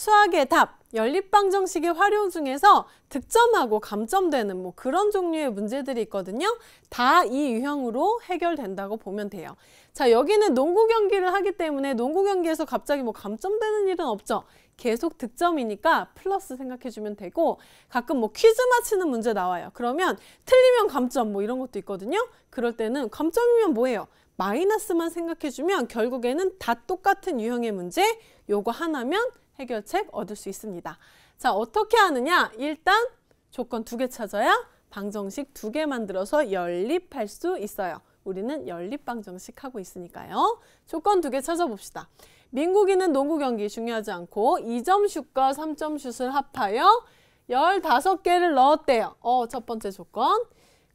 수학의 답, 연립방정식의 활용 중에서 득점하고 감점되는 뭐 그런 종류의 문제들이 있거든요. 다 이 유형으로 해결된다고 보면 돼요. 자, 여기는 농구 경기를 하기 때문에 농구 경기에서 갑자기 뭐 감점되는 일은 없죠. 계속 득점이니까 플러스 생각해주면 되고 가끔 뭐 퀴즈 맞히는 문제 나와요. 그러면 틀리면 감점 뭐 이런 것도 있거든요. 그럴 때는 감점이면 뭐예요? 마이너스만 생각해주면 결국에는 다 똑같은 유형의 문제 요거 하나면 해결책 얻을 수 있습니다. 자 어떻게 하느냐 일단 조건 두 개 찾아야 방정식 두 개 만들어서 연립할 수 있어요. 우리는 연립방정식 하고 있으니까요. 조건 두 개 찾아봅시다. 민국이는 농구 경기 중요하지 않고 2점 슛과 3점 슛을 합하여 15개를 넣었대요. 어, 첫 번째 조건.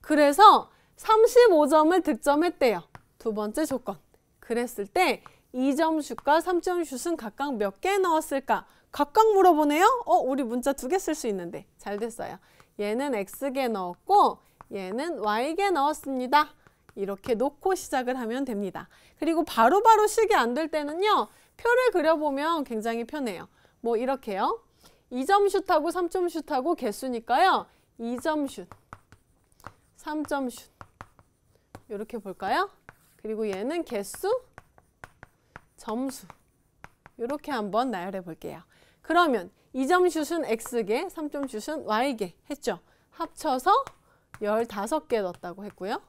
그래서 35점을 득점했대요. 두 번째 조건. 그랬을 때 2점 슛과 3점 슛은 각각 몇 개 넣었을까? 각각 물어보네요. 어, 우리 문자 두 개 쓸 수 있는데. 잘 됐어요. 얘는 X개 넣었고 얘는 Y개 넣었습니다. 이렇게 놓고 시작을 하면 됩니다. 그리고 바로바로 바로 식이 안 될 때는요. 표를 그려보면 굉장히 편해요. 뭐 이렇게요. 2점 슛하고 3점 슛하고 개수니까요. 2점 슛, 3점 슛 이렇게 볼까요? 그리고 얘는 개수, 점수 이렇게 한번 나열해 볼게요. 그러면 2점 슛은 X개, 3점 슛은 Y개 했죠. 합쳐서 15개 넣었다고 했고요.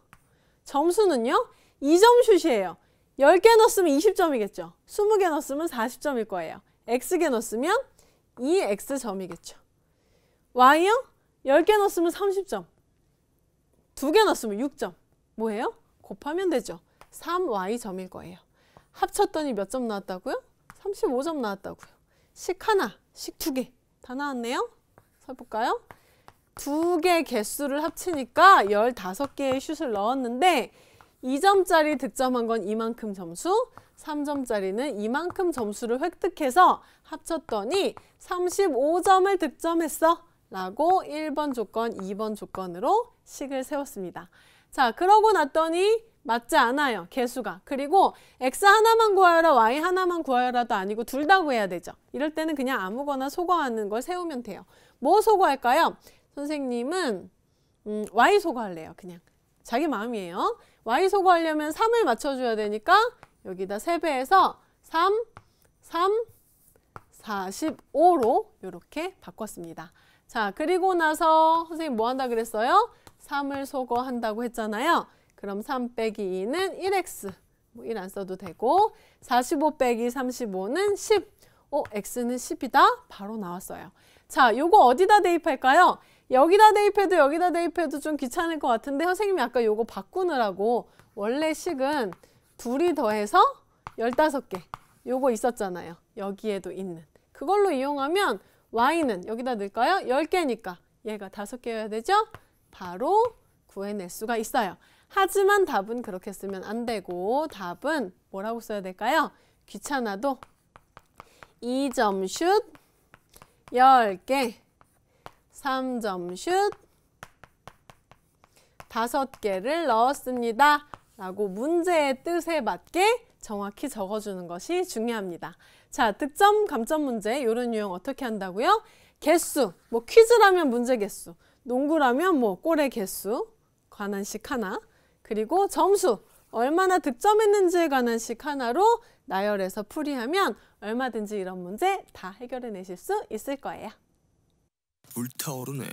점수는요. 2점 슛이에요. 10개 넣었으면 20점이겠죠. 20개 넣었으면 40점일 거예요. X개 넣었으면 2X점이겠죠. Y요? 10개 넣었으면 30점. 2개 넣었으면 6점. 뭐예요? 곱하면 되죠. 3y점일 거예요. 합쳤더니 몇 점 나왔다고요? 35점 나왔다고요. 식 하나, 식 두 개. 다 나왔네요. 써볼까요? 두개 개수를 합치니까 15개의 슛을 넣었는데 2점짜리 득점한 건 이만큼 점수, 3점짜리는 이만큼 점수를 획득해서 합쳤더니 35점을 득점했어. 라고 1번 조건, 2번 조건으로 식을 세웠습니다. 자, 그러고 났더니 맞지 않아요. 개수가. 그리고 x 하나만 구하여라 y 하나만 구하여라도 아니고 둘 다 구해야 되죠. 이럴 때는 그냥 아무거나 소거하는 걸 세우면 돼요. 뭐 소거할까요? 선생님은 음, y 소거할래요. 그냥. 자기 마음이에요. y 소거하려면 3을 맞춰줘야 되니까 여기다 3배해서 3, 3, 45로 이렇게 바꿨습니다. 자, 그리고 나서 선생님 뭐 한다 그랬어요? 3을 소거한다고 했잖아요. 그럼 3 빼기 2는 1x. 뭐 1 안 써도 되고 45 빼기 35는 10. 어, x는 10이다. 바로 나왔어요. 자, 요거 어디다 대입할까요? 여기다 대입해도 여기다 대입해도 좀 귀찮을 것 같은데 선생님이 아까 요거 바꾸느라고 원래 식은 둘이 더해서 15개 요거 있었잖아요. 여기에도 있는. 그걸로 이용하면 y는 여기다 넣을까요? 10개니까 얘가 5개여야 되죠? 바로 구해낼 수가 있어요. 하지만 답은 그렇게 쓰면 안 되고 답은 뭐라고 써야 될까요? 귀찮아도 2점 슛 10개 3점 슛 5개를 넣었습니다. 라고 문제의 뜻에 맞게 정확히 적어주는 것이 중요합니다. 자, 득점, 감점 문제 이런 유형 어떻게 한다고요? 개수, 뭐 퀴즈라면 문제 개수, 농구라면 뭐 골의 개수, 관한식 하나, 그리고 점수, 얼마나 득점했는지에 관한 식 하나로 나열해서 풀이하면 얼마든지 이런 문제 다 해결해내실 수 있을 거예요. 불타오르네.